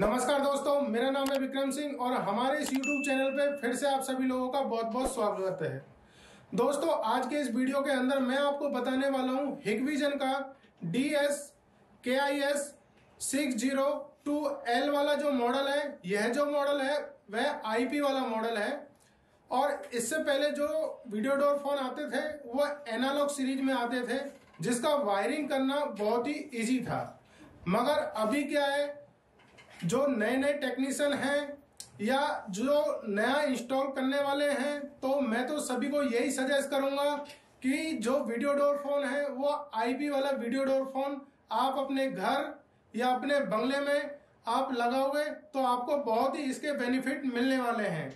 नमस्कार दोस्तों मेरा नाम है विक्रम सिंह और हमारे इस यूट्यूब चैनल पे फिर से आप सभी लोगों का बहुत बहुत स्वागत है दोस्तों आज के इस वीडियो के अंदर मैं आपको बताने वाला हूँ हिगविजन का D S K I S six zero two L वाला जो मॉडल है यह जो मॉडल है वह आईपी वाला मॉडल है और इससे पहले जो वीडियो डोर फोन आते थे वह एनालॉग सीरीज में आते थे जिसका वायरिंग करना बहुत ही इजी था मगर अभी क्या है जो नए नए टेक्नीशियन हैं या जो नया इंस्टॉल करने वाले हैं तो मैं तो सभी को यही सजेस्ट करूंगा कि जो वीडियो डोर फोन है वो आईपी वाला वीडियो डोर फोन आप अपने घर या अपने बंगले में आप लगाओगे तो आपको बहुत ही इसके बेनिफिट मिलने वाले हैं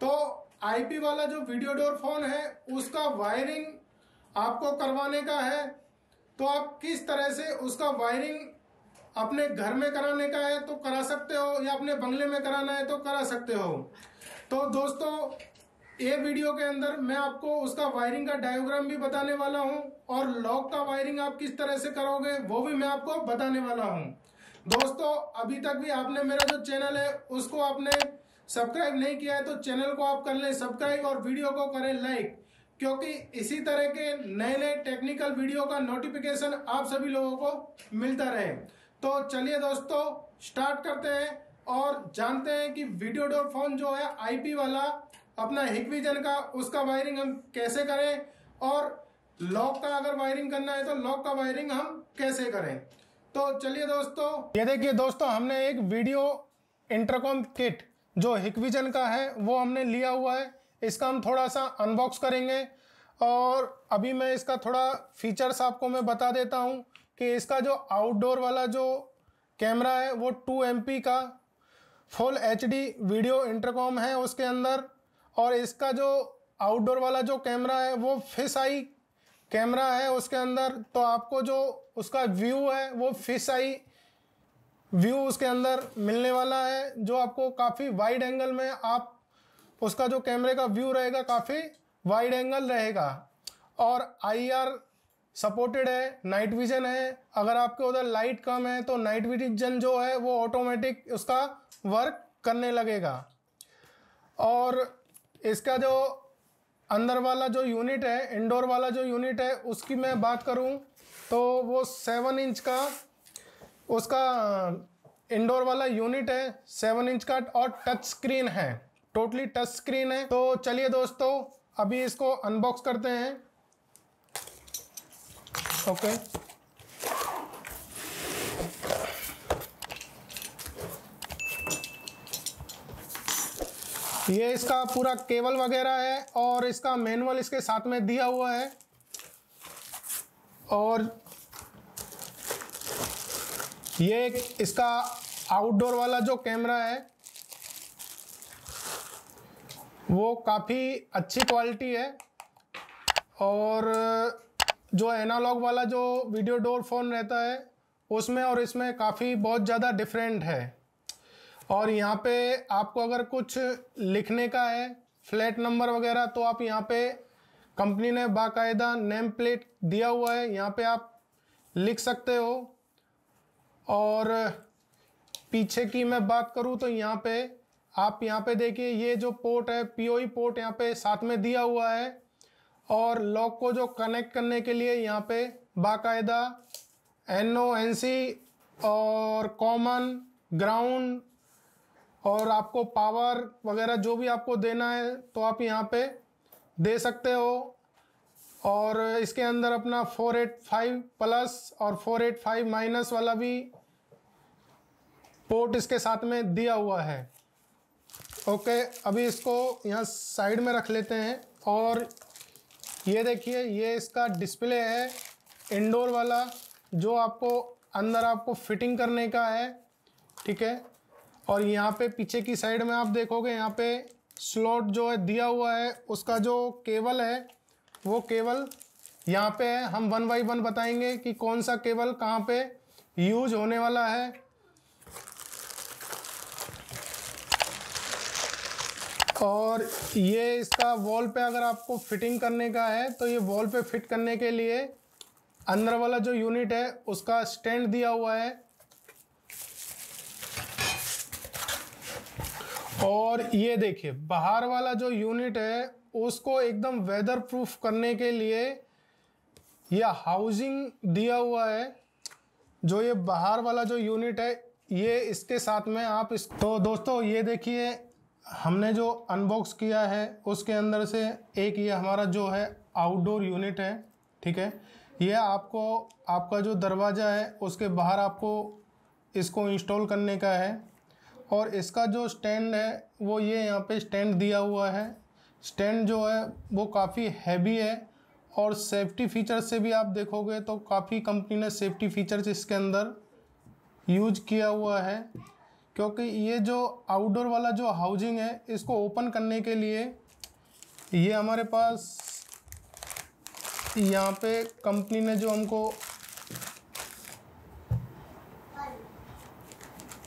तो आईपी वाला जो वीडियो डोर फोन है उसका वायरिंग आपको करवाने का है तो आप किस तरह से उसका वायरिंग अपने घर में कराने का है तो करा सकते हो या अपने बंगले में कराना है तो करा सकते हो तो दोस्तों ये वीडियो के अंदर मैं आपको उसका वायरिंग का डायग्राम भी बताने वाला हूँ और लॉक का वायरिंग आप किस तरह से करोगे वो भी मैं आपको बताने वाला हूँ दोस्तों अभी तक भी आपने मेरा जो चैनल है उसको आपने सब्सक्राइब नहीं किया है तो चैनल को आप कर लें सब्सक्राइब और वीडियो को करें लाइक क्योंकि इसी तरह के नए नए टेक्निकल वीडियो का नोटिफिकेशन आप सभी लोगों को मिलता रहे तो चलिए दोस्तों स्टार्ट करते हैं और जानते हैं कि वीडियो डोर फोन जो है आईपी वाला अपना हिकविजन का उसका वायरिंग हम कैसे करें और लॉक का अगर वायरिंग करना है तो लॉक का वायरिंग हम कैसे करें तो चलिए दोस्तों ये देखिए दोस्तों हमने एक वीडियो इंटरकॉम किट जो हिकविजन का है वो हमने लिया हुआ है इसका हम थोड़ा सा अनबॉक्स करेंगे और अभी मैं इसका थोड़ा फीचर्स आपको मैं बता देता हूँ कि इसका जो आउटडोर वाला जो कैमरा है वो टू एम का फुल एच वीडियो इंटरकॉम है उसके अंदर और इसका जो आउटडोर वाला जो कैमरा है वो फिश आई कैमरा है उसके अंदर तो आपको जो उसका व्यू है वो फिश आई व्यू उसके अंदर मिलने वाला है जो आपको काफ़ी वाइड एंगल में आप उसका जो कैमरे का व्यू रहेगा काफ़ी वाइड एंगल रहेगा और आई आर सपोर्टेड है नाइट विजन है अगर आपके उधर लाइट कम है तो नाइट विजन जो है वो ऑटोमेटिक उसका वर्क करने लगेगा और इसका जो अंदर वाला जो यूनिट है इंडोर वाला जो यूनिट है उसकी मैं बात करूं तो वो सेवन इंच का उसका इंडोर वाला यूनिट है सेवन इंच का और टच स्क्रीन है टोटली टच स्क्रीन है तो चलिए दोस्तों अभी इसको अनबॉक्स करते हैं Okay. ये इसका पूरा केबल वगैरह है और इसका मैनुअल इसके साथ में दिया हुआ है और ये इसका आउटडोर वाला जो कैमरा है वो काफ़ी अच्छी क्वालिटी है और जो एनालॉग वाला जो वीडियो डोर फ़ोन रहता है उसमें और इसमें काफ़ी बहुत ज़्यादा डिफरेंट है और यहाँ पे आपको अगर कुछ लिखने का है फ्लैट नंबर वगैरह तो आप यहाँ पे कंपनी ने बाकायदा नेम प्लेट दिया हुआ है यहाँ पे आप लिख सकते हो और पीछे की मैं बात करूँ तो यहाँ पे आप यहाँ पे देखिए ये जो पोर्ट है पीओई पोर्ट e यहाँ पे साथ में दिया हुआ है और लॉक को जो कनेक्ट करने के लिए यहाँ पे बाकायदा एन ओ एन सी और कॉमन ग्राउंड और आपको पावर वगैरह जो भी आपको देना है तो आप यहाँ पे दे सकते हो और इसके अंदर अपना 485 प्लस और 485 माइनस वाला भी पोर्ट इसके साथ में दिया हुआ है ओके अभी इसको यहाँ साइड में रख लेते हैं और ये देखिए ये इसका डिस्प्ले है इंडोर वाला जो आपको अंदर आपको फिटिंग करने का है ठीक है और यहाँ पे पीछे की साइड में आप देखोगे यहाँ पे स्लॉट जो है दिया हुआ है उसका जो केबल है वो केबल यहाँ पे है हम वन बाई वन बताएंगे कि कौन सा केबल कहाँ पे यूज होने वाला है और ये इसका वॉल पे अगर आपको फिटिंग करने का है तो ये वॉल पे फिट करने के लिए अंदर वाला जो यूनिट है उसका स्टैंड दिया हुआ है और ये देखिए बाहर वाला जो यूनिट है उसको एकदम वेदर प्रूफ करने के लिए यह हाउसिंग दिया हुआ है जो ये बाहर वाला जो यूनिट है ये इसके साथ में आप इस तो दोस्तों ये देखिए हमने जो अनबॉक्स किया है उसके अंदर से एक ये हमारा जो है आउटडोर यूनिट है ठीक है यह आपको आपका जो दरवाज़ा है उसके बाहर आपको इसको इंस्टॉल करने का है और इसका जो स्टैंड है वो ये यहाँ पे स्टैंड दिया हुआ है स्टैंड जो है वो काफ़ी हैवी है और सेफ्टी फीचर से भी आप देखोगे तो काफ़ी कंपनी ने सेफ्टी फीचर्स इसके अंदर यूज किया हुआ है क्योंकि ये जो आउटडोर वाला जो हाउजिंग है इसको ओपन करने के लिए ये हमारे पास यहाँ पे कंपनी ने जो हमको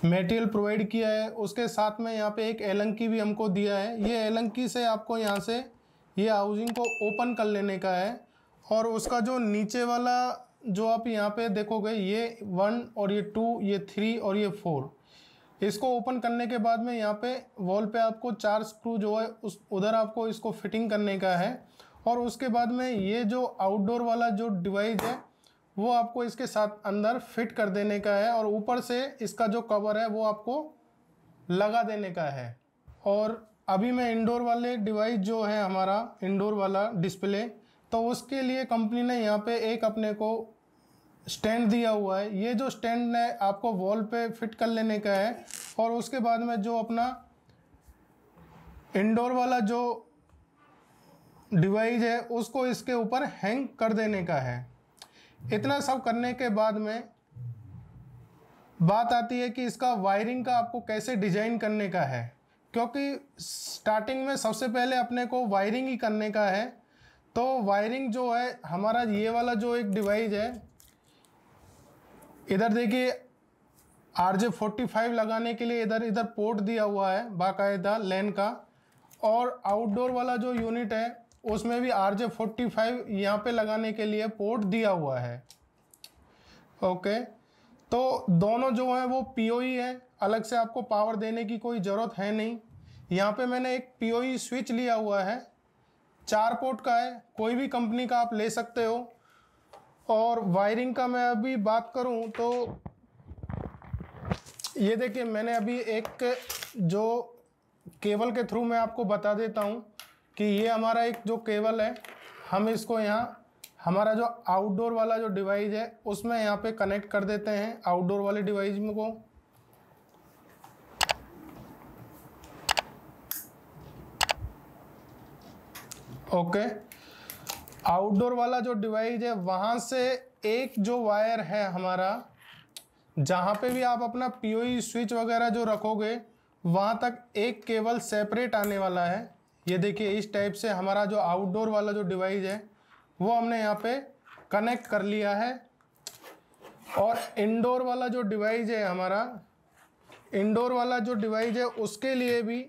मेटेरियल प्रोवाइड किया है उसके साथ में यहाँ पे एक एलंकी भी हमको दिया है ये एलंकी से आपको यहाँ से ये हाउसिंग को ओपन कर लेने का है और उसका जो नीचे वाला जो आप यहाँ पे देखोगे ये वन और ये टू ये थ्री और ये फोर इसको ओपन करने के बाद में यहाँ पे वॉल पे आपको चार स्क्रू जो है उस उधर आपको इसको फिटिंग करने का है और उसके बाद में ये जो आउटडोर वाला जो डिवाइस है वो आपको इसके साथ अंदर फिट कर देने का है और ऊपर से इसका जो कवर है वो आपको लगा देने का है और अभी मैं इंडोर वाले डिवाइस जो है हमारा इंडोर वाला डिस्प्ले तो उसके लिए कंपनी ने यहाँ पे एक अपने को स्टैंड दिया हुआ है ये जो स्टैंड है आपको वॉल पे फिट कर लेने का है और उसके बाद में जो अपना इंडोर वाला जो डिवाइस है उसको इसके ऊपर हैंग कर देने का है इतना सब करने के बाद में बात आती है कि इसका वायरिंग का आपको कैसे डिजाइन करने का है क्योंकि स्टार्टिंग में सबसे पहले अपने को वायरिंग ही करने का है तो वायरिंग जो है हमारा ये वाला जो एक डिवाइस है इधर देखिए आर जे फोर्टी फाइव लगाने के लिए इधर इधर पोर्ट दिया हुआ है बाकायदा लेन का और आउटडोर वाला जो यूनिट है उसमें भी आर जे फोर्टी फाइव यहाँ पर लगाने के लिए पोर्ट दिया हुआ है ओके तो दोनों जो हैं वो पी ओ है अलग से आपको पावर देने की कोई ज़रूरत है नहीं यहाँ पे मैंने एक पी स्विच लिया हुआ है चार पोर्ट का है कोई भी कंपनी का आप ले सकते हो और वायरिंग का मैं अभी बात करूं तो ये देखिए मैंने अभी एक जो केबल के थ्रू मैं आपको बता देता हूं कि ये हमारा एक जो केबल है हम इसको यहाँ हमारा जो आउटडोर वाला जो डिवाइस है उसमें यहाँ पे कनेक्ट कर देते हैं आउटडोर वाले डिवाइस को ओके okay. आउटडोर वाला जो डिवाइस है वहाँ से एक जो वायर है हमारा जहाँ पे भी आप अपना पीओई स्विच e वगैरह जो रखोगे वहाँ तक एक केबल सेपरेट आने वाला है ये देखिए इस टाइप से हमारा जो आउटडोर वाला जो डिवाइस है वो हमने यहाँ पे कनेक्ट कर लिया है और इंडोर वाला जो डिवाइस है हमारा इंडोर वाला जो डिवाइस है उसके लिए भी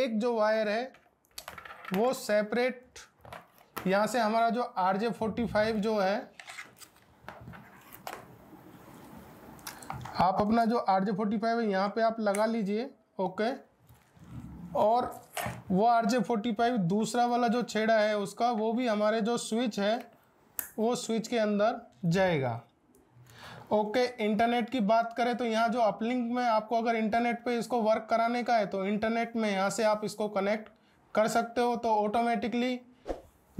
एक जो वायर है वो सेपरेट यहाँ से हमारा जो आर जे फोर्टी फाइव जो है आप अपना जो आर जे फोर्टी फाइव है यहाँ पे आप लगा लीजिए ओके और वो आर जे फोर्टी फाइव दूसरा वाला जो छेड़ा है उसका वो भी हमारे जो स्विच है वो स्विच के अंदर जाएगा ओके okay, इंटरनेट की बात करें तो यहाँ जो अपलिंक में आपको अगर इंटरनेट पे इसको वर्क कराने का है तो इंटरनेट में यहाँ से आप इसको कनेक्ट कर सकते हो तो ऑटोमेटिकली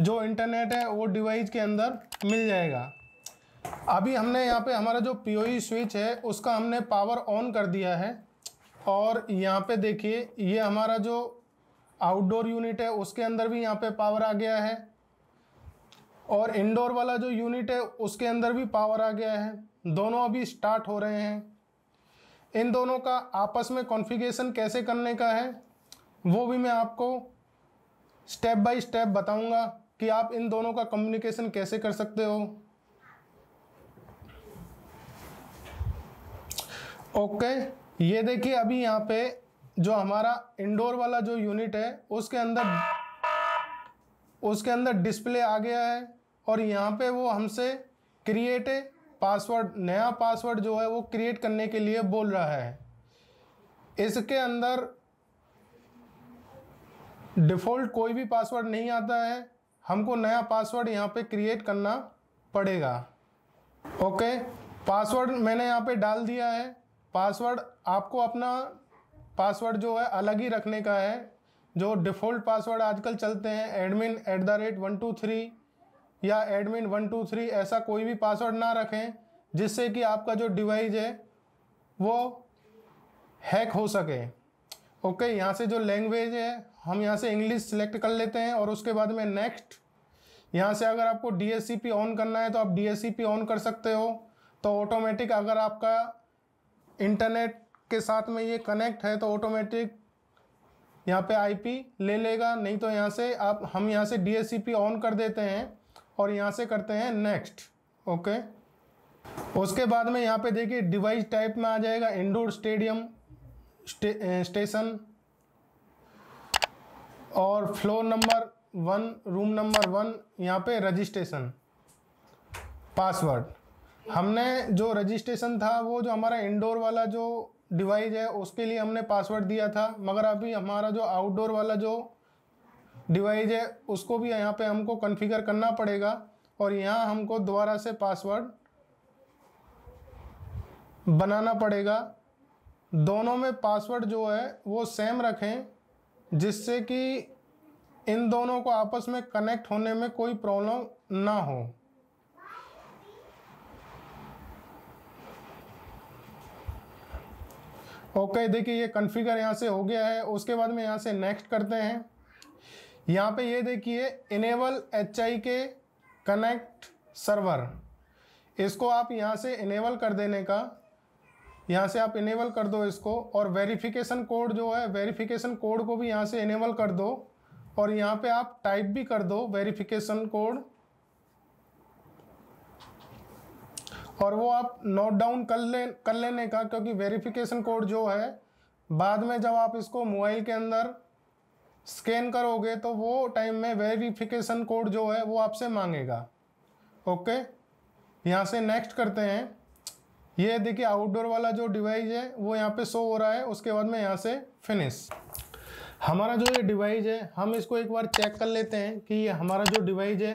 जो इंटरनेट है वो डिवाइस के अंदर मिल जाएगा अभी हमने यहाँ पे हमारा जो पी स्विच e है उसका हमने पावर ऑन कर दिया है और यहाँ पे देखिए ये हमारा जो आउटडोर यूनिट है उसके अंदर भी यहाँ पे पावर आ गया है और इंडोर वाला जो यूनिट है उसके अंदर भी पावर आ गया है दोनों अभी स्टार्ट हो रहे हैं इन दोनों का आपस में कॉन्फ़िगरेशन कैसे करने का है वो भी मैं आपको स्टेप बाय स्टेप बताऊंगा कि आप इन दोनों का कम्युनिकेशन कैसे कर सकते हो ओके ये देखिए अभी यहाँ पे जो हमारा इंडोर वाला जो यूनिट है उसके अंदर उसके अंदर डिस्प्ले आ गया है और यहाँ पे वो हमसे क्रिएट पासवर्ड नया पासवर्ड जो है वो क्रिएट करने के लिए बोल रहा है इसके अंदर डिफ़ॉल्ट कोई भी पासवर्ड नहीं आता है हमको नया पासवर्ड यहाँ पे क्रिएट करना पड़ेगा ओके पासवर्ड मैंने यहाँ पे डाल दिया है पासवर्ड आपको अपना पासवर्ड जो है अलग ही रखने का है जो डिफ़ॉल्ट पासवर्ड आजकल चलते हैं admin at the rate one two three या एडमिन वन टू थ्री ऐसा कोई भी पासवर्ड ना रखें जिससे कि आपका जो डिवाइस है वो हैक हो सके ओके okay, यहाँ से जो लैंग्वेज है हम यहाँ से इंग्लिश सेलेक्ट कर लेते हैं और उसके बाद में नेक्स्ट यहाँ से अगर आपको डी ऑन करना है तो आप डी ऑन कर सकते हो तो ऑटोमेटिक अगर आपका इंटरनेट के साथ में ये कनेक्ट है तो ऑटोमेटिक यहाँ पे आईपी ले लेगा नहीं तो यहाँ से आप हम यहाँ से डी ऑन कर देते हैं और यहाँ से करते हैं नेक्स्ट ओके उसके बाद में यहाँ पे देखिए डिवाइस टाइप में आ जाएगा इंडोर स्टेडियम स्टेशन और floor number one room number one यहाँ पे रजिस्ट्रेशन पासवर्ड हमने जो रजिस्ट्रेशन था वो जो हमारा इंडोर वाला जो डिवाइस है उसके लिए हमने पासवर्ड दिया था मगर अभी हमारा जो आउटडोर वाला जो डिवाइस है उसको भी यहाँ पे हमको कॉन्फ़िगर करना पड़ेगा और यहाँ हमको दोबारा से पासवर्ड बनाना पड़ेगा दोनों में पासवर्ड जो है वो सेम रखें जिससे कि इन दोनों को आपस में कनेक्ट होने में कोई प्रॉब्लम ना हो ओके okay, देखिए ये कन्फिगर यहाँ से हो गया है उसके बाद में यहाँ से नेक्स्ट करते हैं यहाँ पे ये देखिए इनेबल एच आई के कनेक्ट सर्वर इसको आप यहाँ से इनेबल कर देने का यहाँ से आप इनेबल कर दो इसको और वेरिफिकेशन कोड जो है वेरिफिकेशन कोड को भी यहाँ से इनेबल कर दो और यहाँ पे आप टाइप भी कर दो वेरिफिकेशन कोड और वो आप नोट डाउन कर ले कर लेने का क्योंकि वेरिफिकेशन कोड जो है बाद में जब आप इसको मोबाइल के अंदर स्कैन करोगे तो वो टाइम में वेरिफिकेशन कोड जो है वो आपसे मांगेगा ओके यहाँ से नेक्स्ट करते हैं ये देखिए आउटडोर वाला जो डिवाइस है वो यहाँ पे शो हो रहा है उसके बाद में यहाँ से फिनिश हमारा जो ये डिवाइस है हम इसको एक बार चेक कर लेते हैं कि ये हमारा जो डिवाइस है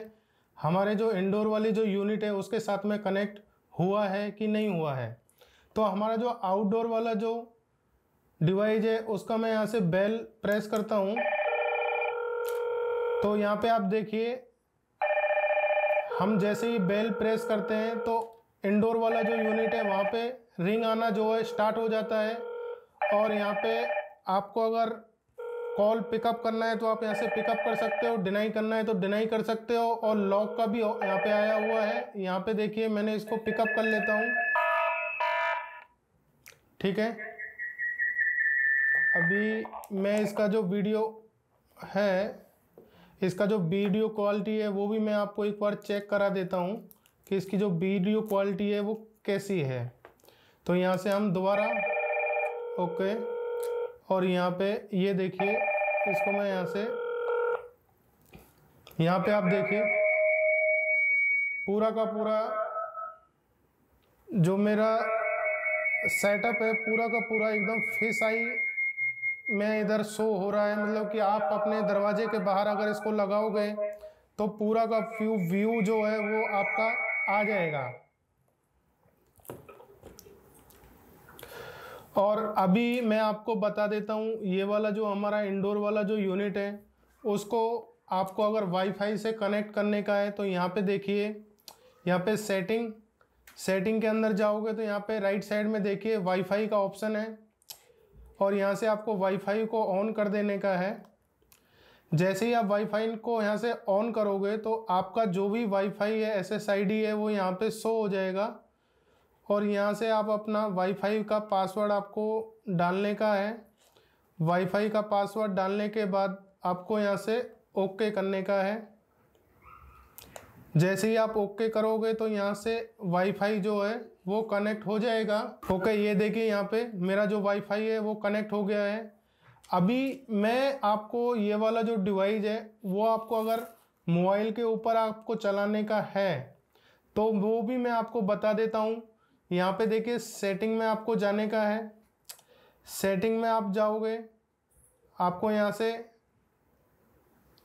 हमारे जो इंडोर वाली जो यूनिट है उसके साथ में कनेक्ट हुआ है कि नहीं हुआ है तो हमारा जो आउटडोर वाला जो डिवाइस है उसका मैं यहाँ से बेल प्रेस करता हूँ तो यहाँ पे आप देखिए हम जैसे ही बेल प्रेस करते हैं तो इंडोर वाला जो यूनिट है वहाँ पे रिंग आना जो है स्टार्ट हो जाता है और यहाँ पे आपको अगर कॉल पिकअप करना है तो आप यहाँ से पिकअप कर सकते हो डिनाई करना है तो डिनाई कर सकते हो और लॉक का भी यहाँ पे आया हुआ है यहाँ पे देखिए मैंने इसको पिकअप कर लेता हूँ ठीक है अभी मैं इसका जो वीडियो है इसका जो वीडियो क्वालिटी है वो भी मैं आपको एक बार चेक करा देता हूँ कि इसकी जो वीडियो क्वालिटी है वो कैसी है तो यहाँ से हम दोबारा ओके और यहाँ पे ये देखिए इसको मैं यहाँ से यहाँ पे आप देखिए पूरा का पूरा जो मेरा सेटअप है पूरा का पूरा एकदम फेस आई में इधर शो हो रहा है मतलब कि आप अपने दरवाजे के बाहर अगर इसको लगाओगे तो पूरा का व्यू व्यू जो है वो आपका आ जाएगा और अभी मैं आपको बता देता हूँ ये वाला जो हमारा इंडोर वाला जो यूनिट है उसको आपको अगर वाईफाई से कनेक्ट करने का है तो यहाँ पे देखिए यहाँ पे सेटिंग सेटिंग के अंदर जाओगे तो यहाँ पे राइट साइड में देखिए वाईफाई का ऑप्शन है और यहाँ से आपको वाईफाई को ऑन कर देने का है जैसे ही आप वाईफाई को यहाँ से ऑन करोगे तो आपका जो भी वाईफाई है एस एस आई डी है वो यहाँ पे शो हो जाएगा और यहाँ से आप अपना वाईफाई का पासवर्ड आपको डालने का है वाईफाई का पासवर्ड डालने के बाद आपको यहाँ से ओके करने का है जैसे ही आप ओके करोगे तो यहाँ से वाईफाई जो है वो कनेक्ट हो जाएगा ओके ये देखिए यहाँ पे मेरा जो वाईफाई है वो कनेक्ट हो गया है अभी मैं आपको ये वाला जो डिवाइस है वो आपको अगर मोबाइल के ऊपर आपको चलाने का है तो वो भी मैं आपको बता देता हूँ यहाँ पे देखिए सेटिंग में आपको जाने का है सेटिंग में आप जाओगे आपको यहाँ से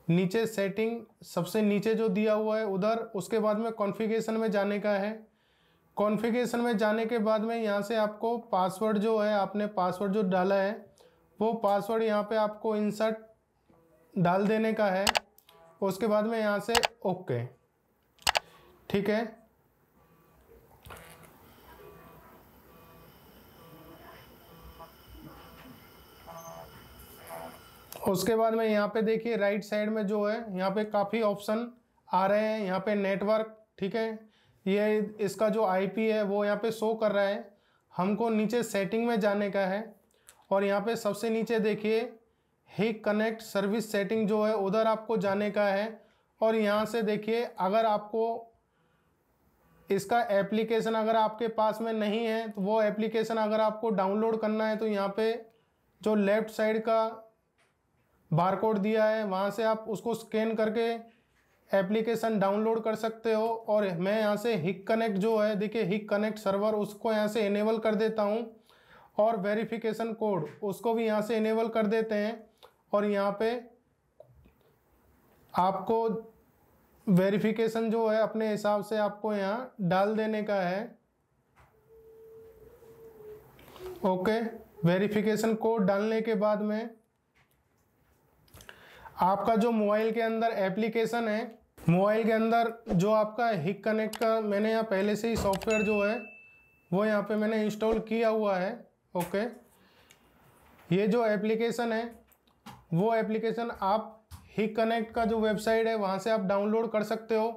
नीचे सेटिंग सबसे नीचे जो दिया हुआ है उधर उसके बाद में कॉन्फ़िगरेशन में जाने का है कॉन्फ़िगरेशन में जाने के बाद में यहाँ से आपको पासवर्ड जो है आपने पासवर्ड जो डाला है वो पासवर्ड यहाँ पे आपको इंसर्ट डाल देने का है उसके बाद में यहाँ से ओके ठीक है उसके बाद में यहाँ पे देखिए राइट साइड में जो है यहाँ पे काफ़ी ऑप्शन आ रहे हैं यहाँ पे नेटवर्क ठीक है ये इसका जो आईपी है वो यहाँ पे शो कर रहा है हमको नीचे सेटिंग में जाने का है और यहाँ पे सबसे नीचे देखिए हे कनेक्ट सर्विस सेटिंग जो है उधर आपको जाने का है और यहाँ से देखिए अगर आपको इसका एप्लीकेशन अगर आपके पास में नहीं है तो वो एप्लीकेशन अगर आपको डाउनलोड करना है तो यहाँ पे जो लेफ़्ट साइड का बारकोड दिया है वहाँ से आप उसको स्कैन करके एप्लीकेशन डाउनलोड कर सकते हो और मैं यहाँ से हिक कनेक्ट जो है देखिए हिक कनेक्ट सर्वर उसको यहाँ से इनेबल कर देता हूँ और वेरिफिकेशन कोड उसको भी यहाँ से इनेबल कर देते हैं और यहाँ पे आपको वेरिफिकेशन जो है अपने हिसाब से आपको यहाँ डाल देने का है ओके वेरिफिकेशन कोड डालने के बाद में आपका जो मोबाइल के अंदर एप्लीकेशन है मोबाइल के अंदर जो आपका हिक कनेक्ट का मैंने यहाँ पहले से ही सॉफ्टवेयर जो है वो यहाँ पे मैंने इंस्टॉल किया हुआ है ओके ये जो एप्लीकेशन है वो एप्लीकेशन आप ही कनेक्ट का जो वेबसाइट है वहाँ से आप डाउनलोड कर सकते हो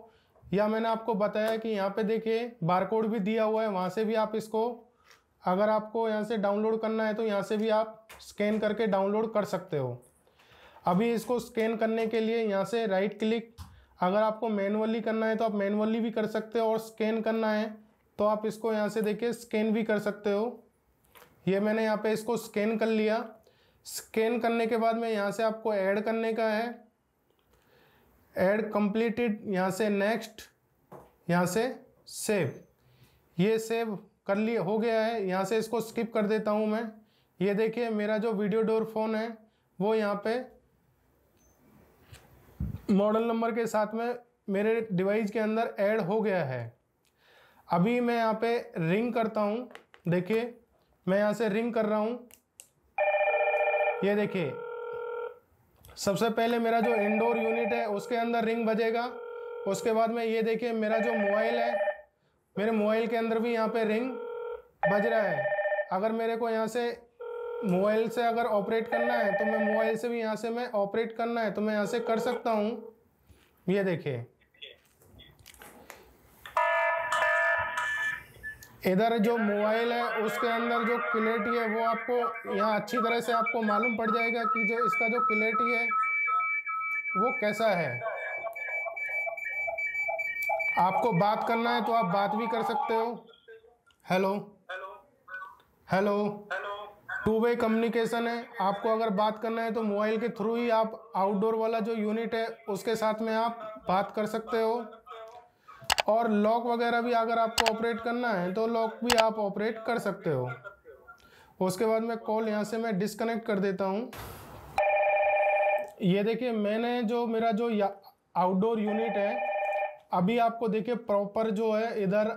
या मैंने आपको बताया कि यहाँ पे देखिए बारकोड भी दिया हुआ है वहाँ से भी आप इसको अगर आपको यहाँ से डाउनलोड करना है तो यहाँ से भी आप स्कैन करके डाउनलोड कर सकते हो अभी इसको स्कैन करने के लिए यहाँ से राइट क्लिक अगर आपको मैनुअली करना है तो आप मैनुअली भी कर सकते हो और स्कैन करना है तो आप इसको यहाँ से देखिए स्कैन भी कर सकते हो ये मैंने यहाँ पे इसको स्कैन कर लिया स्कैन करने के बाद में यहाँ से आपको ऐड करने का है ऐड कंप्लीटेड यहाँ से नेक्स्ट यहाँ से सेव ये सेव कर लिए हो गया है यहाँ से इसको स्किप कर देता हूँ मैं ये देखिए मेरा जो वीडियो डोर फोन है वो यहाँ पे मॉडल नंबर के साथ में मेरे डिवाइस के अंदर ऐड हो गया है अभी मैं यहाँ पे रिंग करता हूँ देखिए मैं यहाँ से रिंग कर रहा हूँ ये देखिए सबसे पहले मेरा जो इंडोर यूनिट है उसके अंदर रिंग बजेगा उसके बाद में ये देखिए मेरा जो मोबाइल है मेरे मोबाइल के अंदर भी यहाँ पे रिंग बज रहा है अगर मेरे को यहाँ से मोबाइल से अगर ऑपरेट करना है तो मैं मोबाइल से भी यहाँ से मैं ऑपरेट करना है तो मैं यहाँ से कर सकता हूँ ये देखिए इधर जो मोबाइल है उसके अंदर जो क्लेरिटी है वो आपको यहाँ अच्छी तरह से आपको मालूम पड़ जाएगा कि जो इसका जो क्लेरिटी है वो कैसा है आपको बात करना है तो आप बात भी कर सकते हो hello hello two way communication है आपको अगर बात करना है तो मोबाइल के थ्रू ही आप आउटडोर वाला जो यूनिट है उसके साथ में आप बात कर सकते हो और लॉक वगैरह भी अगर आपको ऑपरेट करना है तो लॉक भी आप ऑपरेट कर सकते हो उसके बाद मैं कॉल यहाँ से मैं डिसकनेक्ट कर देता हूँ ये देखिए मैंने जो मेरा जो आउटडोर यूनिट है अभी आपको देखिए प्रॉपर जो है इधर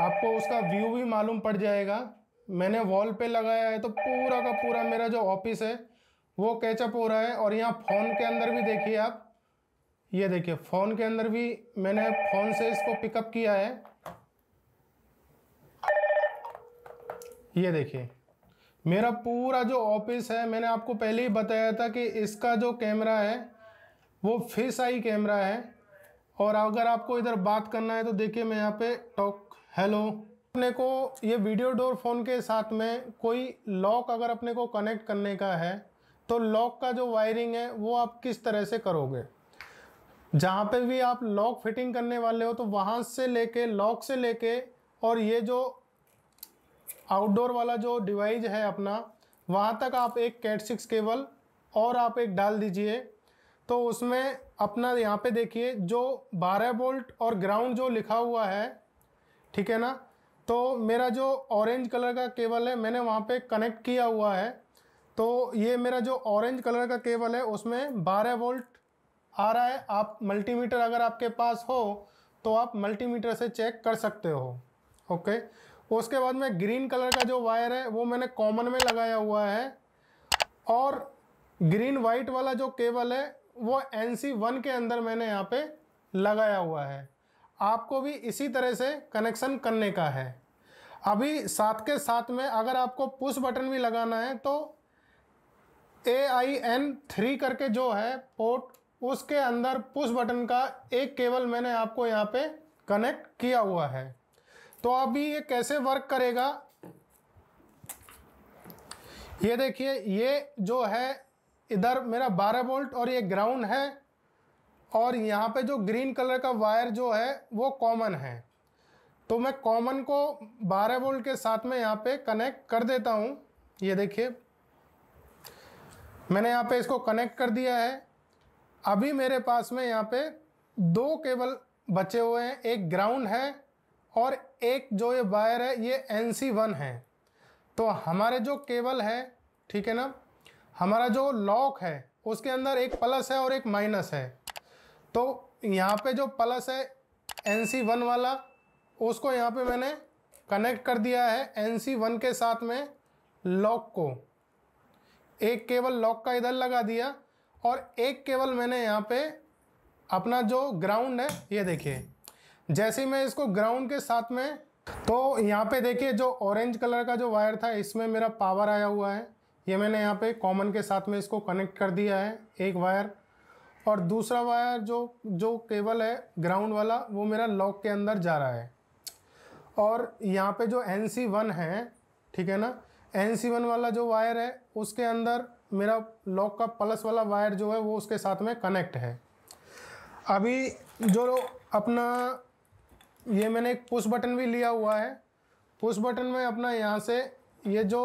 आपको उसका व्यू भी मालूम पड़ जाएगा मैंने वॉल पे लगाया है तो पूरा का पूरा मेरा जो ऑफिस है वो कैचअप हो रहा है और यहाँ फ़ोन के अंदर भी देखिए आप ये देखिए फ़ोन के अंदर भी मैंने फ़ोन से इसको पिकअप किया है ये देखिए मेरा पूरा जो ऑफिस है मैंने आपको पहले ही बताया था कि इसका जो कैमरा है वो फेस आई कैमरा है और अगर आपको इधर बात करना है तो देखिए मैं यहाँ पे टॉक हेलो अपने को ये वीडियो डोर फ़ोन के साथ में कोई लॉक अगर अपने को कनेक्ट करने का है तो लॉक का जो वायरिंग है वो आप किस तरह से करोगे जहाँ पे भी आप लॉक फिटिंग करने वाले हो तो वहाँ से लेके लॉक से लेके और ये जो आउटडोर वाला जो डिवाइस है अपना वहाँ तक आप एक कैट सिक्स केबल और आप एक डाल दीजिए तो उसमें अपना यहाँ पे देखिए जो 12 वोल्ट और ग्राउंड जो लिखा हुआ है ठीक है ना तो मेरा जो ऑरेंज कलर का केबल है मैंने वहाँ पे कनेक्ट किया हुआ है तो ये मेरा जो ऑरेंज कलर का केबल है उसमें 12 वोल्ट आ रहा है आप मल्टीमीटर अगर आपके पास हो तो आप मल्टीमीटर से चेक कर सकते हो ओके उसके बाद में ग्रीन कलर का जो वायर है वो मैंने कॉमन में लगाया हुआ है और ग्रीन वाइट वाला जो केबल है वो एन सी वन के अंदर मैंने यहाँ पे लगाया हुआ है आपको भी इसी तरह से कनेक्शन करने का है अभी साथ के साथ में अगर आपको पुश बटन भी लगाना है तो ए आई एन थ्री करके जो है पोर्ट उसके अंदर पुश बटन का एक केबल मैंने आपको यहाँ पे कनेक्ट किया हुआ है तो अभी ये कैसे वर्क करेगा ये देखिए ये जो है इधर मेरा बारह वोल्ट और ये ग्राउंड है और यहाँ पे जो ग्रीन कलर का वायर जो है वो कॉमन है तो मैं कॉमन को 12 वोल्ट के साथ में यहाँ पे कनेक्ट कर देता हूँ ये देखिए मैंने यहाँ पे इसको कनेक्ट कर दिया है अभी मेरे पास में यहाँ पे दो केबल बचे हुए हैं एक ग्राउंड है और एक जो ये वायर है ये एन सी वन है तो हमारे जो केबल है ठीक है ना हमारा जो लॉक है उसके अंदर एक प्लस है और एक माइनस है तो यहाँ पे जो प्लस है एन सी वन वाला उसको यहाँ पे मैंने कनेक्ट कर दिया है एन सी वन के साथ में लॉक को एक केबल लॉक का इधर लगा दिया और एक केवल मैंने यहाँ पे अपना जो ग्राउंड है ये देखिए जैसे ही मैं इसको ग्राउंड के साथ में तो यहाँ पे देखिए जो ऑरेंज कलर का जो वायर था इसमें मेरा पावर आया हुआ है ये मैंने यहाँ पे कॉमन के साथ में इसको कनेक्ट कर दिया है एक वायर और दूसरा वायर जो जो केबल है ग्राउंड वाला वो मेरा लॉक के अंदर जा रहा है और यहाँ पे जो एन सी वन है ठीक है ना एन सी वन वाला जो वायर है उसके अंदर मेरा लॉक का प्लस वाला वायर जो है वो उसके साथ में कनेक्ट है अभी जो अपना ये मैंने एक पुश बटन भी लिया हुआ है पुश बटन में अपना यहाँ से ये जो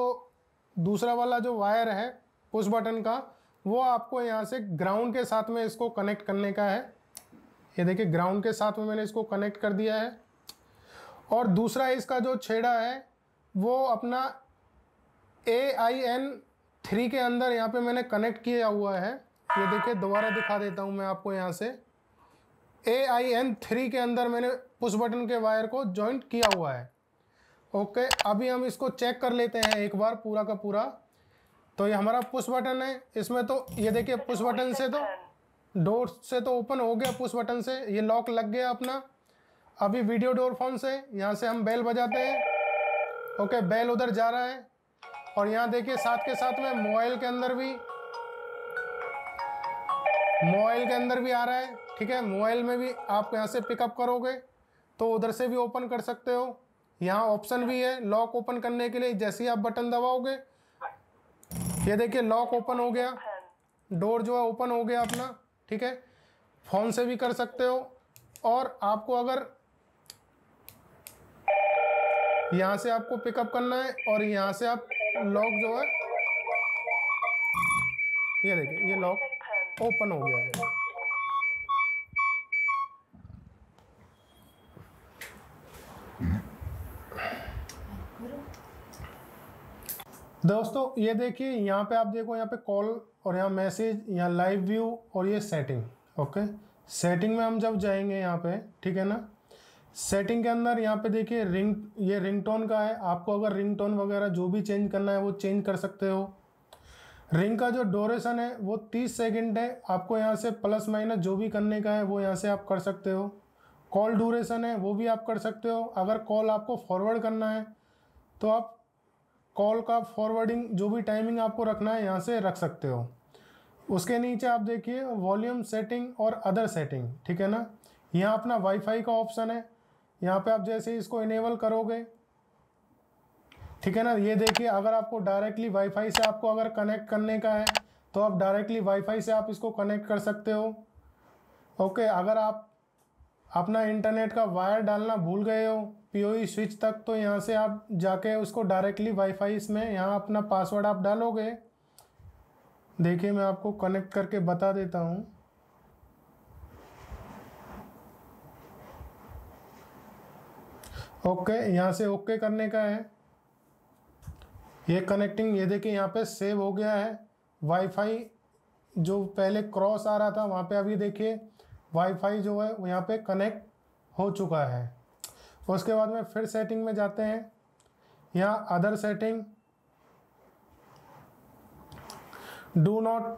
दूसरा वाला जो वायर है पुश बटन का वो आपको यहाँ से ग्राउंड के साथ में इसको कनेक्ट करने का है ये देखिए ग्राउंड के साथ में मैंने इसको कनेक्ट कर दिया है और दूसरा इसका जो छेड़ा है वो अपना ए आई एन थ्री के अंदर यहाँ पे मैंने कनेक्ट किया हुआ है ये देखिए दोबारा दिखा देता हूँ मैं आपको यहाँ से ए आई एन थ्री के अंदर मैंने पुश बटन के वायर को जॉइंट किया हुआ है ओके अभी हम इसको चेक कर लेते हैं एक बार पूरा का पूरा तो ये हमारा पुश बटन है इसमें तो ये देखिए पुश बटन से तो डोर से तो ओपन हो गया पुश बटन से ये लॉक लग गया अपना अभी वीडियो डोर फोन से यहाँ से हम बेल बजाते हैं ओके बेल उधर जा रहा है और यहाँ देखिए साथ के साथ में मोबाइल के अंदर भी मोबाइल के अंदर भी आ रहा है ठीक है मोबाइल में भी आप यहाँ से पिकअप करोगे तो उधर से भी ओपन कर सकते हो यहाँ ऑप्शन भी है लॉक ओपन करने के लिए जैसे ही आप बटन दबाओगे ये देखिए लॉक ओपन हो गया डोर जो है ओपन हो गया अपना ठीक है फ़ोन से भी कर सकते हो और आपको अगर यहाँ से आपको पिकअप करना है और यहाँ से आप लॉक जो है ये देखिए ये लॉक ओपन हो गया है दोस्तों ये देखिए यहाँ पे आप देखो यहाँ पे कॉल और यहाँ मैसेज यहाँ लाइव व्यू और ये सेटिंग ओके सेटिंग में हम जब जाएंगे यहाँ पे ठीक है ना सेटिंग के अंदर यहाँ पे देखिए रिंग ये रिंगटोन का है आपको अगर रिंगटोन वगैरह जो भी चेंज करना है वो चेंज कर सकते हो रिंग का जो डोरेसन है वो 30 सेकंड है आपको यहाँ से प्लस माइनस जो भी करने का है वो यहाँ से आप कर सकते हो कॉल ड्यूरेशन है वो भी आप कर सकते हो अगर कॉल आपको फॉरवर्ड करना है तो आप कॉल का फॉरवर्डिंग जो भी टाइमिंग आपको रखना है यहाँ से रख सकते हो उसके नीचे आप देखिए वॉल्यूम सेटिंग और अदर सेटिंग ठीक है ना यहाँ अपना वाईफाई का ऑप्शन है यहाँ पे आप जैसे इसको इनेबल करोगे ठीक है ना ये देखिए अगर आपको डायरेक्टली वाईफाई से आपको अगर कनेक्ट करने का है तो आप डायरेक्टली वाईफाई से आप इसको कनेक्ट कर सकते हो ओके अगर आप अपना इंटरनेट का वायर डालना भूल गए हो पीओई स्विच e तक तो यहाँ से आप जाके उसको डायरेक्टली वाईफाई इसमें यहाँ अपना पासवर्ड आप डालोगे देखिए मैं आपको कनेक्ट करके बता देता हूँ ओके यहाँ से ओके करने का है ये कनेक्टिंग ये देखिए यहाँ पे सेव हो गया है वाईफाई जो पहले क्रॉस आ रहा था वहाँ पे अभी देखिए वाईफाई जो है यहाँ पे कनेक्ट हो चुका है उसके बाद में फिर सेटिंग में जाते हैं यहाँ other setting do not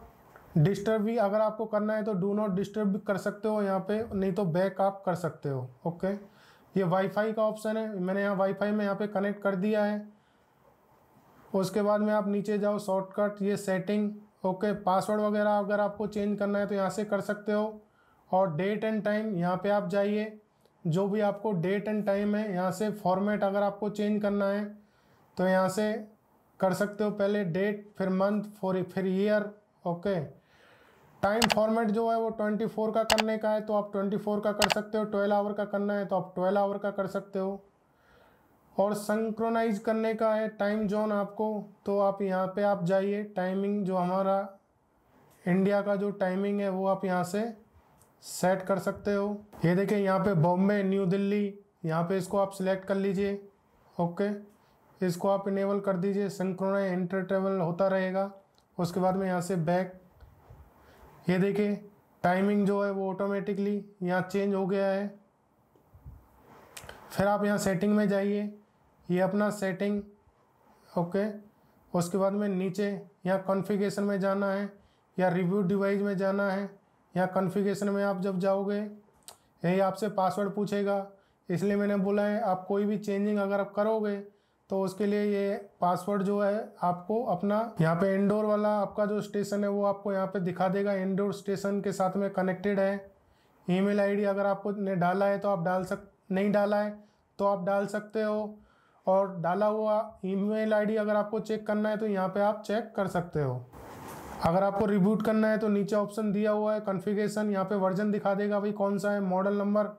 disturb भी अगर आपको करना है तो डू नॉट डिस्टर्ब भी कर सकते हो यहाँ पे नहीं तो बैक आप कर सकते हो ओके okay? ये वाईफाई का ऑप्शन है मैंने यहाँ वाईफाई में यहाँ पे कनेक्ट कर दिया है उसके बाद में आप नीचे जाओ शॉर्टकट ये सेटिंग ओके पासवर्ड वगैरह अगर आपको चेंज करना है तो यहाँ से कर सकते हो और डेट एंड टाइम यहाँ पे आप जाइए जो भी आपको डेट एंड टाइम है यहाँ से फॉर्मेट अगर आपको चेंज करना है तो यहाँ से कर सकते हो पहले डेट फिर मंथ फिर ईयर ओके टाइम फॉर्मेट जो है वो 24 का करने का है तो आप 24 का कर सकते हो 12 आवर का करना है तो आप 12 आवर का कर सकते हो और संक्रोनाइज करने का है टाइम जोन आपको तो आप यहाँ पे आप जाइए टाइमिंग जो हमारा इंडिया का जो टाइमिंग है वो आप यहाँ से सेट कर सकते हो ये देखिए यहाँ पे बॉम्बे न्यू दिल्ली यहाँ पे इसको आप सिलेक्ट कर लीजिए ओके इसको आप इनेबल कर दीजिए संक्रोनाइज इंटर ट्रेवल होता रहेगा उसके बाद में यहाँ से बैक ये देखिए टाइमिंग जो है वो ऑटोमेटिकली यहाँ चेंज हो गया है फिर आप यहाँ सेटिंग में जाइए ये अपना सेटिंग ओके उसके बाद में नीचे यहाँ कॉन्फ़िगरेशन में जाना है या रिव्यू डिवाइस में जाना है यहाँ कॉन्फ़िगरेशन में आप जब जाओगे यही आपसे पासवर्ड पूछेगा इसलिए मैंने बोला है आप कोई भी चेंजिंग अगर आप करोगे तो उसके लिए ये पासवर्ड जो है आपको अपना यहाँ पे इंडोर वाला आपका जो स्टेशन है वो आपको यहाँ पे दिखा देगा इंडोर स्टेशन के साथ में कनेक्टेड है ईमेल आईडी अगर आपको ने डाला है तो आप डाल सक नहीं डाला है तो आप डाल सकते हो और डाला हुआ ईमेल आईडी अगर आपको चेक करना है तो यहाँ पे आप चेक कर सकते हो अगर आपको रिबूट करना है तो नीचे ऑप्शन दिया हुआ है कॉन्फ़िगरेशन यहाँ पे वर्जन दिखा देगा भाई कौन सा है मॉडल नंबर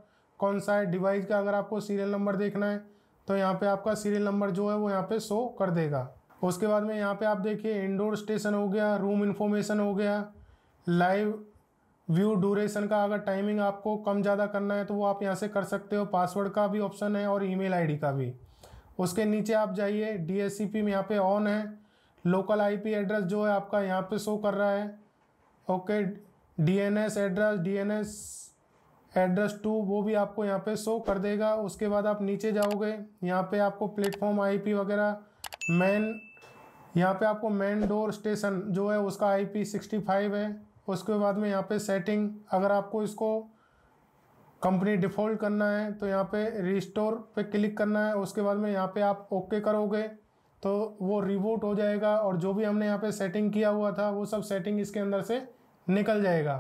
कौन सा है डिवाइस का अगर आपको सीरियल नंबर देखना है तो यहाँ पे आपका सीरियल नंबर जो है वो यहाँ पे शो कर देगा उसके बाद में यहाँ पे आप देखिए इंडोर स्टेशन हो गया रूम इन्फॉर्मेशन हो गया लाइव व्यू ड्यूरेशन का अगर टाइमिंग आपको कम ज़्यादा करना है तो वो आप यहाँ से कर सकते हो पासवर्ड का भी ऑप्शन है और ईमेल आईडी का भी उसके नीचे आप जाइए डी में यहाँ पे ऑन है लोकल पी एड्रेस जो है आपका यहाँ पर शो कर रहा है okay S address S address two वो भी आपको यहाँ पे शो कर देगा उसके बाद आप नीचे जाओगे यहाँ पे आपको प्लेटफॉर्म आईपी वगैरह मेन यहाँ पे आपको मेन डोर स्टेशन जो है उसका आईपी 65 है उसके बाद में यहाँ पे सेटिंग अगर आपको इसको कंपनी डिफ़ॉल्ट करना है तो यहाँ पे रिस्टोर पे क्लिक करना है उसके बाद में यहाँ पर आप ओके करोगे तो वो रिबोट हो जाएगा और जो भी हमने यहाँ पर सेटिंग किया हुआ था वो सब सेटिंग इसके अंदर से निकल जाएगा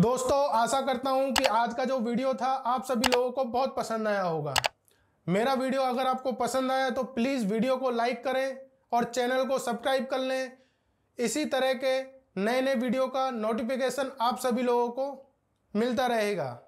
दोस्तों आशा करता हूं कि आज का जो वीडियो था आप सभी लोगों को बहुत पसंद आया होगा मेरा वीडियो अगर आपको पसंद आया तो प्लीज़ वीडियो को लाइक करें और चैनल को सब्सक्राइब कर लें इसी तरह के नए नए वीडियो का नोटिफिकेशन आप सभी लोगों को मिलता रहेगा